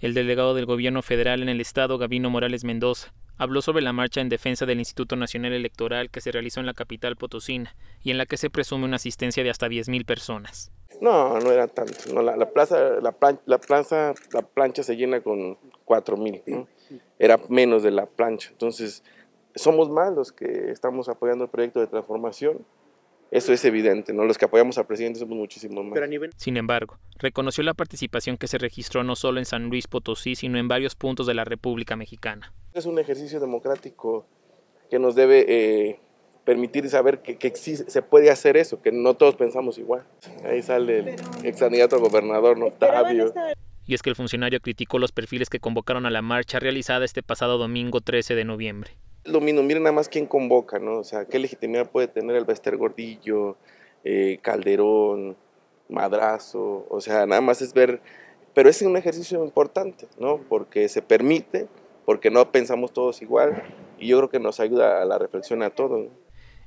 El delegado del gobierno federal en el estado, Gabino Morales Mendoza, habló sobre la marcha en defensa del Instituto Nacional Electoral que se realizó en la capital potosina y en la que se presume una asistencia de hasta 10.000 personas. No, no era tanto. la, plaza, la, la, plancha se llena con 4.000. Era menos de la plancha. Entonces, somos más los que estamos apoyando el proyecto de transformación. Eso es evidente, ¿no? Los que apoyamos al presidente somos muchísimos más. Sin embargo, reconoció la participación que se registró no solo en San Luis Potosí, sino en varios puntos de la República Mexicana. Es un ejercicio democrático que nos debe eh, permitir saber que, se puede hacer eso, que no todos pensamos igual. Ahí sale el ex candidato gobernador, Y es que el funcionario criticó los perfiles que convocaron a la marcha realizada este pasado domingo 13 de noviembre. Lo mismo, miren nada más quién convoca, ¿no? O sea, qué legitimidad puede tener el Bester Gordillo, eh, Calderón, Madrazo, o sea, nada más es ver, pero es un ejercicio importante, ¿no? Porque se permite, porque no pensamos todos igual y yo creo que nos ayuda a la reflexión a todos.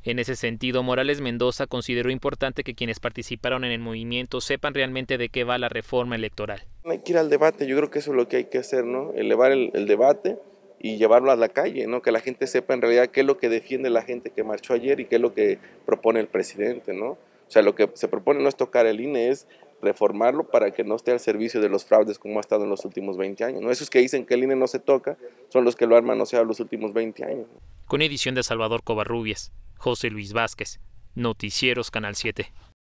En ese sentido, Morales Mendoza consideró importante que quienes participaron en el movimiento sepan realmente de qué va la reforma electoral. Hay que ir al debate, yo creo que eso es lo que hay que hacer, ¿no? Elevar el debate y llevarlo a la calle, ¿no? Que la gente sepa en realidad qué es lo que defiende la gente que marchó ayer y qué es lo que propone el presidente, ¿no? O sea, lo que se propone no es tocar el INE, es reformarlo para que no esté al servicio de los fraudes como ha estado en los últimos 20 años. ¿no? Esos que dicen que el INE no se toca son los que lo arman han manoseado los últimos 20 años. Con edición de Salvador Covarrubias, José Luis Vázquez, Noticieros Canal 7.